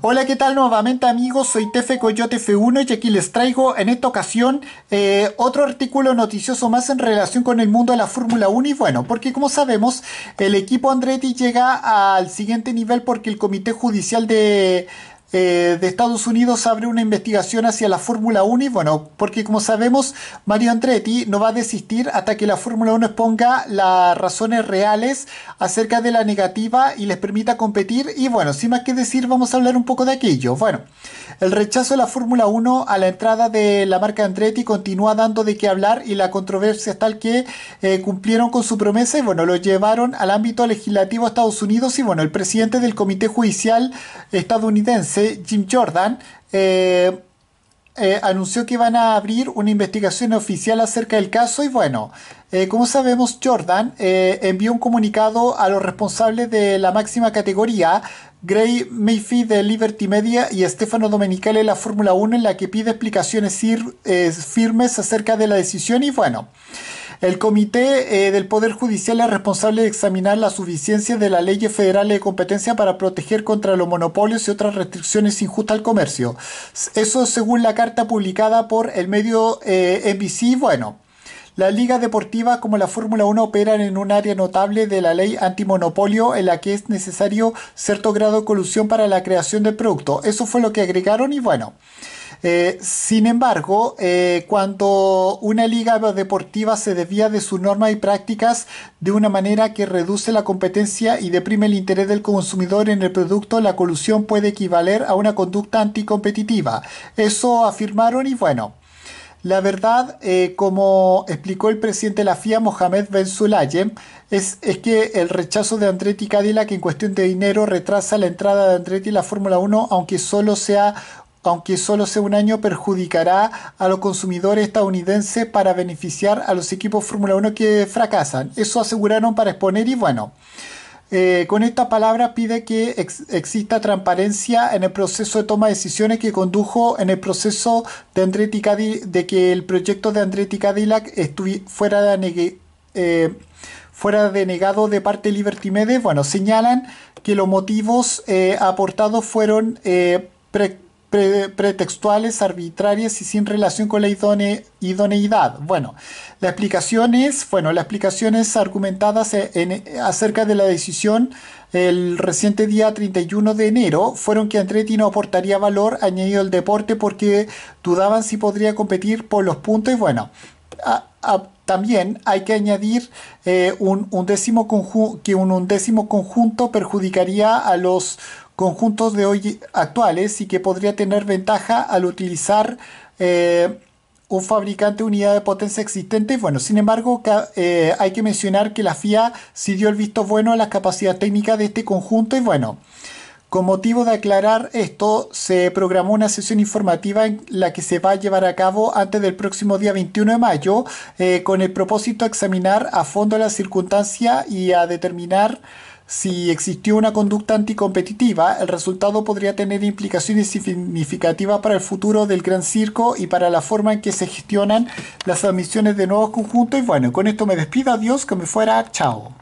Hola, ¿qué tal nuevamente amigos? Soy Tefe Coyote F1 y aquí les traigo en esta ocasión eh, otro artículo noticioso más en relación con el mundo de la Fórmula 1 y bueno, porque como sabemos el equipo Andretti llega al siguiente nivel porque el Comité Judicial de eh, de Estados Unidos abre una investigación hacia la Fórmula 1 y bueno, porque como sabemos, Mario Andretti no va a desistir hasta que la Fórmula 1 exponga las razones reales acerca de la negativa y les permita competir y bueno, sin más que decir, vamos a hablar un poco de aquello. Bueno, el rechazo de la Fórmula 1 a la entrada de la marca Andretti continúa dando de qué hablar y la controversia es tal que eh, cumplieron con su promesa y bueno, lo llevaron al ámbito legislativo de Estados Unidos y bueno, el presidente del Comité Judicial estadounidense Jim Jordan eh, eh, anunció que van a abrir una investigación oficial acerca del caso y bueno, eh, como sabemos Jordan envió un comunicado a los responsables de la máxima categoría, Gray Mayfield de Liberty Media y Stefano Domenicali de la Fórmula 1 en la que pide explicaciones firmes acerca de la decisión y bueno. El Comité eh, del Poder Judicial es responsable de examinar la suficiencia de la Ley Federal de competencia para proteger contra los monopolios y otras restricciones injustas al comercio. Eso según la carta publicada por el medio eh, NBC. Bueno, la Liga Deportiva, como la Fórmula 1 operan en un área notable de la ley antimonopolio en la que es necesario cierto grado de colusión para la creación del producto. Eso fue lo que agregaron y bueno. Eh, sin embargo, eh, cuando una liga deportiva se desvía de sus normas y prácticas de una manera que reduce la competencia y deprime el interés del consumidor en el producto, la colusión puede equivaler a una conducta anticompetitiva. Eso afirmaron y bueno. La verdad, eh, como explicó el presidente de la FIA, Mohamed Ben es, es, que el rechazo de Andretti Cadillac en cuestión de dinero retrasa la entrada de Andretti en la Fórmula 1, aunque solo sea aunque solo sea un año, perjudicará a los consumidores estadounidenses para beneficiar a los equipos Fórmula 1 que fracasan. Eso aseguraron para exponer y bueno. Eh, con esta palabra pide que exista transparencia en el proceso de toma de decisiones que condujo en el proceso de Andretti Cadillac, de que el proyecto de Andretti Cadillac fuera, eh, fuera denegado de parte de Liberty Media. Bueno, señalan que los motivos eh, aportados fueron pre pretextuales, arbitrarias y sin relación con la idoneidad. Bueno, la explicación es, bueno, las explicaciones argumentadas acerca de la decisión el reciente día 31 de enero fueron que Andretti no aportaría valor añadido al deporte porque dudaban si podría competir por los puntos y bueno, también hay que añadir eh, un, un décimo que un undécimo conjunto perjudicaría a los conjuntos de hoy actuales y que podría tener ventaja al utilizar eh, un fabricante de unidad de potencia existente. Bueno, sin embargo, eh, hay que mencionar que la FIA sí dio el visto bueno a las capacidades técnicas de este conjunto y bueno. Con motivo de aclarar esto, se programó una sesión informativa en la que se va a llevar a cabo antes del próximo día 21 de mayo, eh, con el propósito de examinar a fondo la circunstancia y a determinar si existió una conducta anticompetitiva, el resultado podría tener implicaciones significativas para el futuro del gran circo y para la forma en que se gestionan las admisiones de nuevos conjuntos. Y bueno, con esto me despido, adiós, que me fuera, chao.